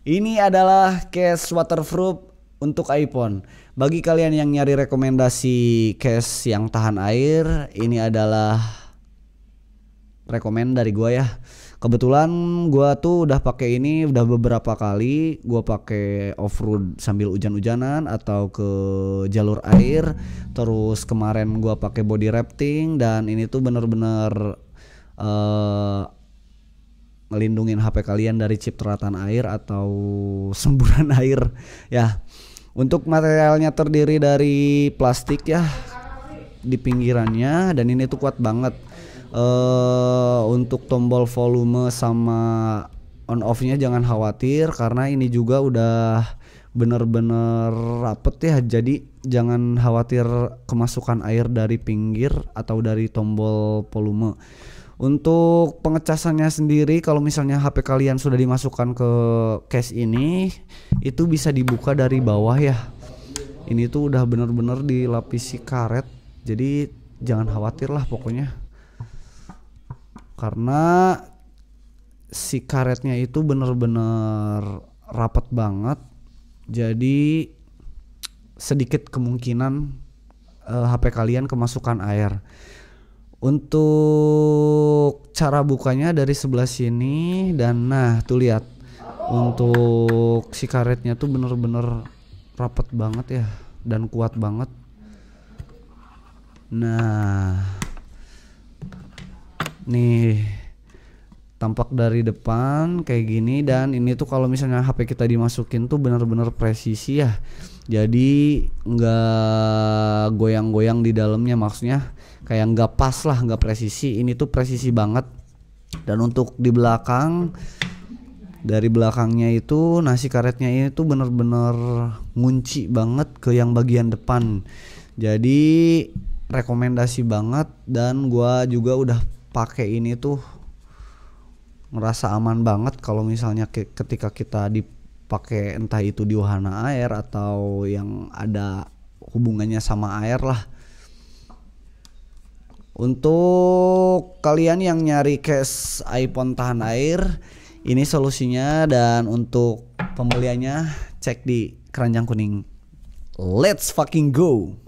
Ini adalah case waterproof untuk iPhone. Bagi kalian yang nyari rekomendasi case yang tahan air, ini adalah rekomend dari gua ya. Kebetulan gua tuh udah pakai ini udah beberapa kali, gua pakai off road sambil hujan-hujanan atau ke jalur air. Terus kemarin gua pakai body rafting dan ini tuh bener-bener uh, ngelindungin HP kalian dari cipratan air atau semburan air ya. Untuk materialnya terdiri dari plastik ya di pinggirannya dan ini tuh kuat banget. Uh, untuk tombol volume sama on off-nya jangan khawatir karena ini juga udah bener-bener rapet ya jadi jangan khawatir kemasukan air dari pinggir atau dari tombol volume untuk pengecasannya sendiri kalau misalnya HP kalian sudah dimasukkan ke case ini itu bisa dibuka dari bawah ya. Ini tuh udah bener-bener dilapisi karet. Jadi jangan khawatir lah pokoknya. Karena si karetnya itu bener-bener rapat banget. Jadi sedikit kemungkinan uh, eh, HP kalian kemasukan air. Untuk cara bukanya dari sebelah sini dan nah tuh lihat untuk si karetnya tuh bener-bener rapat banget ya dan kuat banget. Nah, nih tampak dari depan kayak gini dan ini tuh kalau misalnya HP kita dimasukin tuh benar-benar presisi ya jadi nggak goyang-goyang di dalamnya maksudnya kayak nggak pas lah nggak presisi ini tuh presisi banget dan untuk di belakang dari belakangnya itu nasi karetnya ini tuh benar bener ngunci banget ke yang bagian depan jadi rekomendasi banget dan gua juga udah pakai ini tuh ngerasa aman banget kalau misalnya ke, ketika kita dipakai entah itu di wahana air atau yang ada hubungannya sama air lah. Untuk kalian yang nyari case iPhone tahan air, ini solusinya dan untuk pembeliannya cek di keranjang kuning. Let's fucking go.